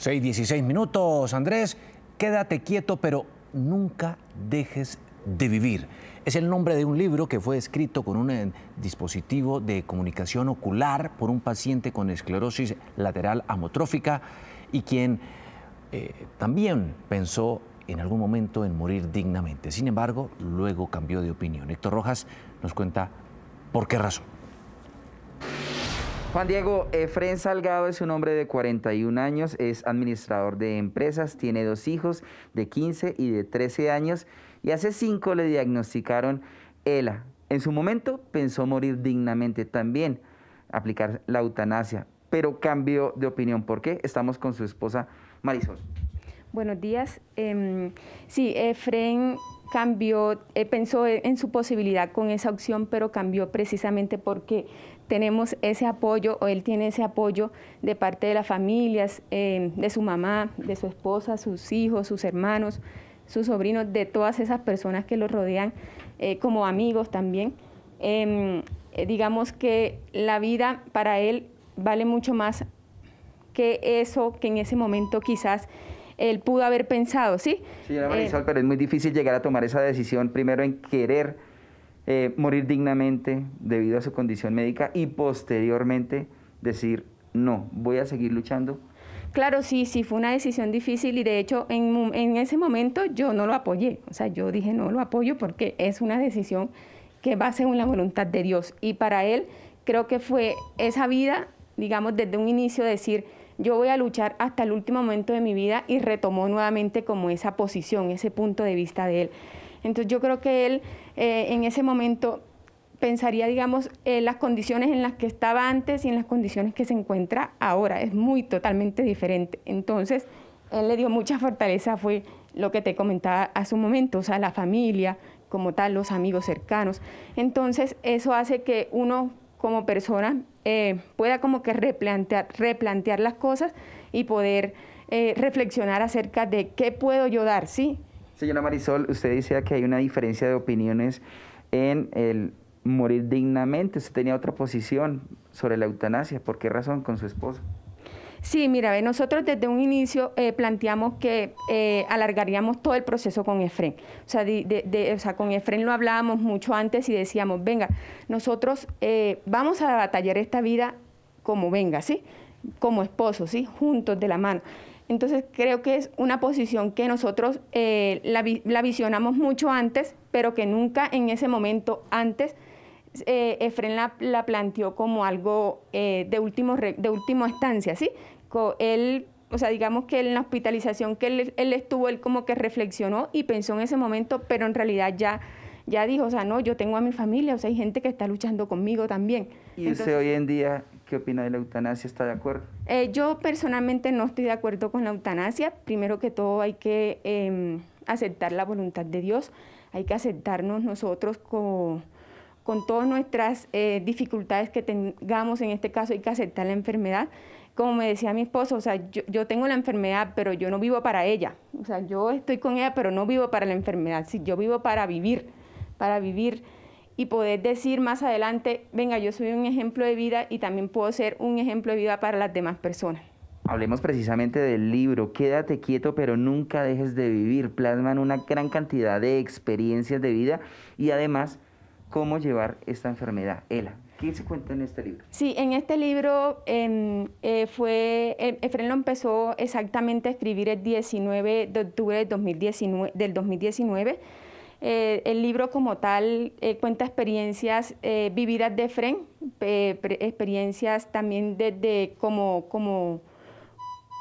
6, 16 minutos, Andrés. Quédate quieto, pero nunca dejes de vivir. Es el nombre de un libro que fue escrito con un eh, dispositivo de comunicación ocular por un paciente con esclerosis lateral amotrófica y quien eh, también pensó en algún momento en morir dignamente. Sin embargo, luego cambió de opinión. Héctor Rojas nos cuenta por qué razón. Juan Diego Efren Salgado es un hombre de 41 años, es administrador de empresas, tiene dos hijos de 15 y de 13 años y hace cinco le diagnosticaron ELA. En su momento pensó morir dignamente también, aplicar la eutanasia, pero cambió de opinión. ¿Por qué? Estamos con su esposa Marisol. Buenos días. Em, sí, Efren cambió, eh, pensó en su posibilidad con esa opción, pero cambió precisamente porque tenemos ese apoyo o él tiene ese apoyo de parte de las familias, em, de su mamá, de su esposa, sus hijos, sus hermanos, sus sobrinos, de todas esas personas que lo rodean eh, como amigos también. Em, eh, digamos que la vida para él vale mucho más que eso que en ese momento quizás él pudo haber pensado, ¿sí? Sí, Marisol, eh, pero es muy difícil llegar a tomar esa decisión primero en querer eh, morir dignamente debido a su condición médica y posteriormente decir, no, voy a seguir luchando Claro, sí, sí, fue una decisión difícil y de hecho en, ese momento yo no lo apoyé. O sea, yo dije no lo apoyo porque es una decisión que va según la voluntad de Dios. Y para él creo que fue esa vida, digamos, desde un inicio decir, yo voy a luchar hasta el último momento de mi vida y retomó nuevamente como esa posición, ese punto de vista de él. Entonces yo creo que él eh, en ese momento pensaría, digamos, eh, las condiciones en las que estaba antes y en las condiciones que se encuentra ahora. Es muy totalmente diferente. Entonces, él le dio mucha fortaleza, fue lo que te comentaba hace un momento, o sea, la familia como tal, los amigos cercanos. Entonces, eso hace que uno como persona eh, pueda como que replantear, replantear las cosas y poder eh, reflexionar acerca de qué puedo yo dar, ¿sí? Señora Marisol, usted decía que hay una diferencia de opiniones en el morir dignamente. Usted tenía otra posición sobre la eutanasia. ¿Por qué razón con su esposo? Sí, mira, nosotros desde un inicio eh, planteamos que eh, alargaríamos todo el proceso con EFREN. O sea, con EFREN lo hablábamos mucho antes y decíamos, venga, nosotros eh, vamos a batallar esta vida como venga, ¿sí? Como esposos, ¿sí? Juntos de la mano. Entonces creo que es una posición que nosotros la visionamos mucho antes, pero que nunca en ese momento antes eh, Efren la, planteó como algo eh, de, último de última estancia, ¿sí? él, o sea, digamos que en la hospitalización que él, estuvo, él como que reflexionó y pensó en ese momento, pero en realidad ya, ya dijo, o sea, no, yo tengo a mi familia, o sea, hay gente que está luchando conmigo también. ¿Y hoy en día qué opina de la eutanasia? ¿Está de acuerdo? Eh, yo personalmente no estoy de acuerdo con la eutanasia. Primero que todo hay que em, aceptar la voluntad de Dios, hay que aceptarnos nosotros como con todas nuestras eh, dificultades que tengamos, en este caso hay que aceptar la enfermedad. Como me decía mi esposo, o sea, yo, tengo la enfermedad, pero yo no vivo para ella. O sea, yo estoy con ella, pero no vivo para la enfermedad. yo vivo para vivir, para vivir y poder decir más adelante, venga, yo soy un ejemplo de vida y también puedo ser un ejemplo de vida para las demás personas. Hablemos precisamente del libro, Quédate quieto pero nunca dejes de vivir. Plasman una gran cantidad de experiencias de vida y además cómo llevar esta enfermedad, ELA. ¿Qué se cuenta en este libro? Sí, en este libro eh, fue, eh, Efren lo empezó exactamente a escribir el 19 de octubre del 2019. Eh, el libro como tal cuenta experiencias vividas de Efren, experiencias también desde como, como,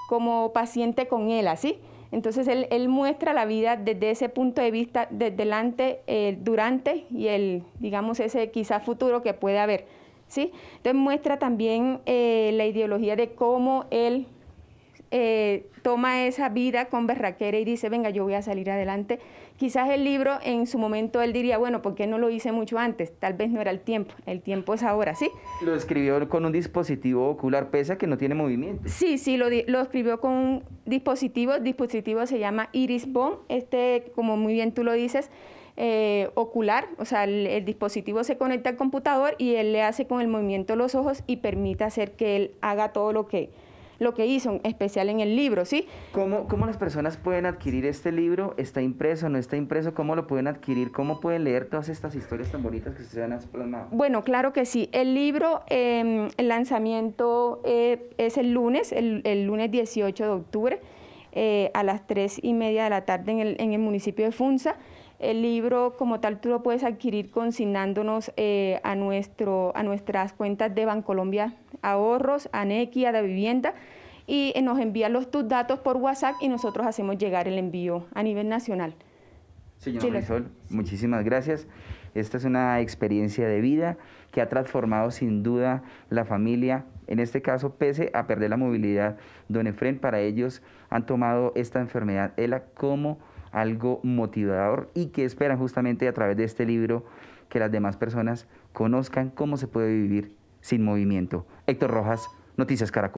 como paciente con él, ¿sí?, entonces él, muestra la vida desde ese punto de vista, desde delante, eh, durante y el, digamos, ese quizá futuro que puede haber. ¿sí? Entonces muestra también eh, la ideología de cómo él eh, toma esa vida con berraquera y dice, venga, yo voy a salir adelante. Quizás el libro en su momento él diría, bueno, ¿por qué no lo hice mucho antes? Tal vez no era el tiempo, el tiempo es ahora, ¿sí? Lo escribió con un dispositivo ocular, pesa que no tiene movimiento. Sí, sí, lo, escribió con un dispositivo, el dispositivo se llama Iris Bond, este, como muy bien tú lo dices, eh, ocular, o sea, el, dispositivo se conecta al computador y él le hace con el movimiento los ojos y permite hacer que él haga todo lo que lo que hizo especial en el libro, ¿sí? ¿Cómo, ¿Cómo las personas pueden adquirir este libro? ¿Está impreso, no está impreso? ¿Cómo lo pueden adquirir? ¿Cómo pueden leer todas estas historias tan bonitas que se han plasmado? Bueno, claro que sí. El libro, em, el lanzamiento eh, es el lunes, el, lunes 18 de octubre, eh, a las 3 y media de la tarde en el municipio de Funza. El libro como tal tú lo puedes adquirir consignándonos eh, a, nuestro, a nuestras cuentas de Bancolombia Ahorros, Anequia, de Vivienda y eh, nos envían los tus datos por WhatsApp y nosotros hacemos llegar el envío a nivel nacional. Señor sí, muchísimas gracias. Esta es una experiencia de vida que ha transformado sin duda la familia. En este caso, pese a perder la movilidad, don Efren, para ellos han tomado esta enfermedad, ELA, como algo motivador y que esperan justamente a través de este libro que las demás personas conozcan cómo se puede vivir sin movimiento. Héctor Rojas, Noticias Caracol.